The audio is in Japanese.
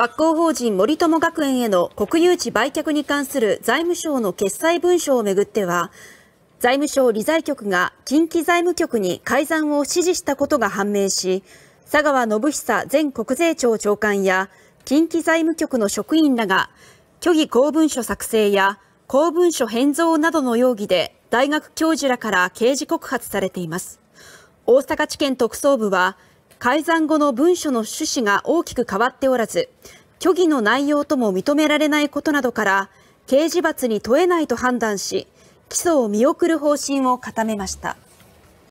学校法人森友学園への国有地売却に関する財務省の決裁文書をめぐっては、財務省理財局が近畿財務局に改ざんを指示したことが判明し、佐川信久前国税庁長官や近畿財務局の職員らが虚偽公文書作成や公文書返造などの容疑で大学教授らから刑事告発されています。大阪地検特捜部は改ざん後の文書の趣旨が大きく変わっておらず、虚偽の内容とも認められないことなどから、刑事罰に問えないと判断し、起訴を見送る方針を固めました。